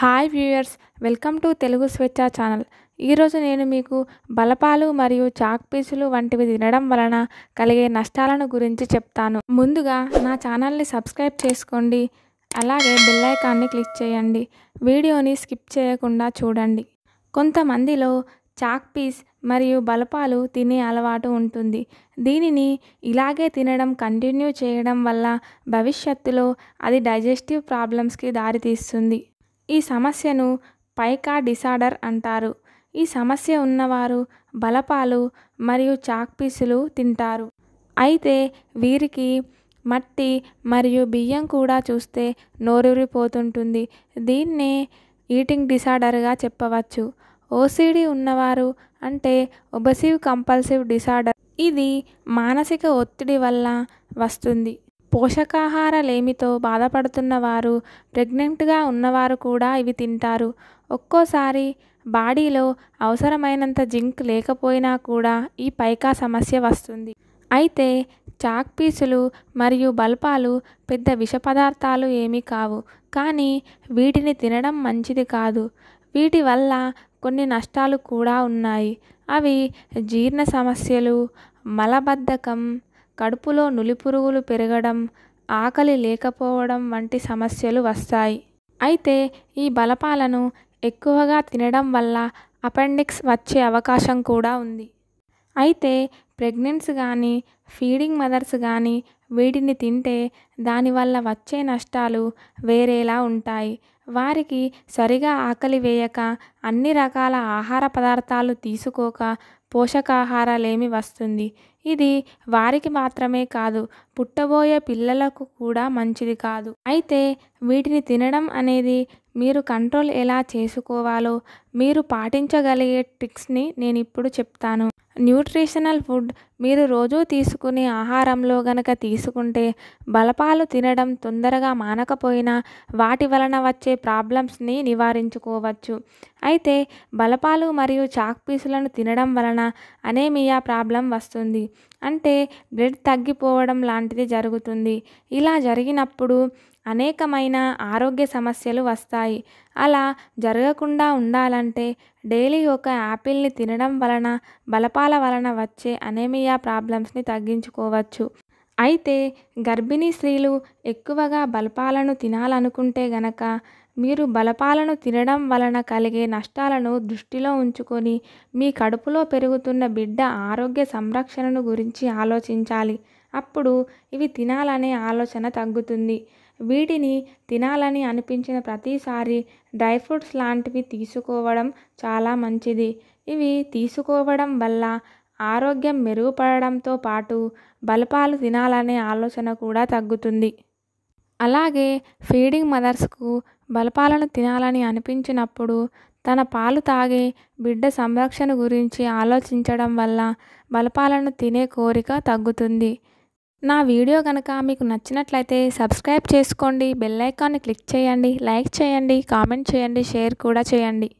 hi viewers welcome to Telugu Swechha channel ఈరోజు నేను మీకు బలపాలు మరియు చాక్ పీసులు వంటివి తినడం వలన కలిగే నష్టాలను గురించి చెప్తాను ముందుగా నా ఛానల్ని సబ్స్క్రైబ్ చేసుకోండి అలాగే బెల్లైకాన్ని ఐకాన్ని క్లిక్ చేయండి వీడియోని స్కిప్ చేయకుండా చూడండి కొంతమందిలో చాక్ పీస్ మరియు బలపాలు తినే అలవాటు ఉంటుంది దీనిని ఇలాగే తినడం కంటిన్యూ చేయడం వల్ల భవిష్యత్తులో అది డైజెస్టివ్ ప్రాబ్లమ్స్కి దారితీస్తుంది ఈ సమస్యను పైకా డిసార్డర్ అంటారు ఈ సమస్య ఉన్నవారు బలపాలు మరియు చాక్పీసులు తింటారు అయితే వీరికి మట్టి మరియు బియ్యం కూడా చూస్తే నోరూరిపోతుంటుంది దీన్నే ఈటింగ్ డిసార్డర్గా చెప్పవచ్చు ఓసిడి ఉన్నవారు అంటే ఒబసివ్ కంపల్సివ్ డిసార్డర్ ఇది మానసిక ఒత్తిడి వల్ల వస్తుంది పోషకాహారలేమితో వారు ప్రెగ్నెంట్గా ఉన్నవారు కూడా ఇవి తింటారు ఒక్కోసారి బాడీలో అవసరమైనంత జింక్ లేకపోయినా కూడా ఈ పైకా సమస్య వస్తుంది అయితే చాక్ పీసులు మరియు బల్పాలు పెద్ద విష పదార్థాలు ఏమీ కావు కానీ వీటిని తినడం మంచిది కాదు వీటి వల్ల కొన్ని నష్టాలు కూడా ఉన్నాయి అవి జీర్ణ సమస్యలు మలబద్ధకం కడుపులో నులిపురుగులు పెరగడం ఆకలి లేకపోవడం వంటి సమస్యలు వస్తాయి అయితే ఈ బలపాలను ఎక్కువగా తినడం వల్ల అపెండిక్స్ వచ్చే అవకాశం కూడా ఉంది అయితే ప్రెగ్నెంట్స్ కానీ ఫీడింగ్ మదర్స్ కానీ వీటిని తింటే దానివల్ల వచ్చే నష్టాలు వేరేలా ఉంటాయి వారికి సరిగా ఆకలి వేయక అన్ని రకాల ఆహార పదార్థాలు తీసుకోక పోషకాహారాలేమి వస్తుంది ఇది వారికి మాత్రమే కాదు పుట్టబోయే పిల్లలకు కూడా మంచిది కాదు అయితే వీటిని తినడం అనేది మీరు కంట్రోల్ ఎలా చేసుకోవాలో మీరు పాటించగలిగే ట్రిక్స్ని నేను ఇప్పుడు చెప్తాను న్యూట్రిషనల్ ఫుడ్ మీరు రోజూ తీసుకునే ఆహారంలో గనక తీసుకుంటే బలపాలు తినడం తొందరగా మానకపోయినా వాటి వలన వచ్చే ప్రాబ్లమ్స్ని నివారించుకోవచ్చు అయితే బలపాలు మరియు చాక్ పీసులను తినడం వలన అనేమియా ప్రాబ్లం వస్తుంది అంటే బ్లడ్ తగ్గిపోవడం లాంటిది జరుగుతుంది ఇలా జరిగినప్పుడు అనేకమైన ఆరోగ్య సమస్యలు వస్తాయి అలా జరగకుండా ఉండాలంటే డైలీ ఒక యాపిల్ని తినడం వలన బలపాల వలన వచ్చే అనేమియా యూరినీరియా ప్రాబ్లమ్స్ని తగ్గించుకోవచ్చు అయితే గర్భిణీ స్త్రీలు ఎక్కువగా బలపాలను తినాలనుకుంటే గనక మీరు బలపాలను తినడం వలన కలిగే నష్టాలను దృష్టిలో ఉంచుకొని మీ కడుపులో పెరుగుతున్న బిడ్డ ఆరోగ్య సంరక్షణను గురించి ఆలోచించాలి అప్పుడు ఇవి తినాలనే ఆలోచన తగ్గుతుంది వీటిని తినాలని అనిపించిన ప్రతిసారి డ్రై ఫ్రూట్స్ లాంటివి తీసుకోవడం చాలా మంచిది ఇవి తీసుకోవడం వల్ల ఆరోగ్యం మెరుగుపడడంతో పాటు బలపాలు తినాలనే ఆలోచన కూడా తగ్గుతుంది అలాగే ఫీడింగ్ మదర్స్కు బలపాలను తినాలని అనిపించినప్పుడు తన పాలు తాగే బిడ్డ సంరక్షణ గురించి ఆలోచించడం వల్ల బలపాలను తినే కోరిక తగ్గుతుంది నా వీడియో కనుక మీకు నచ్చినట్లయితే సబ్స్క్రైబ్ చేసుకోండి బెల్ క్లిక్ చేయండి లైక్ చేయండి కామెంట్ చేయండి షేర్ కూడా చేయండి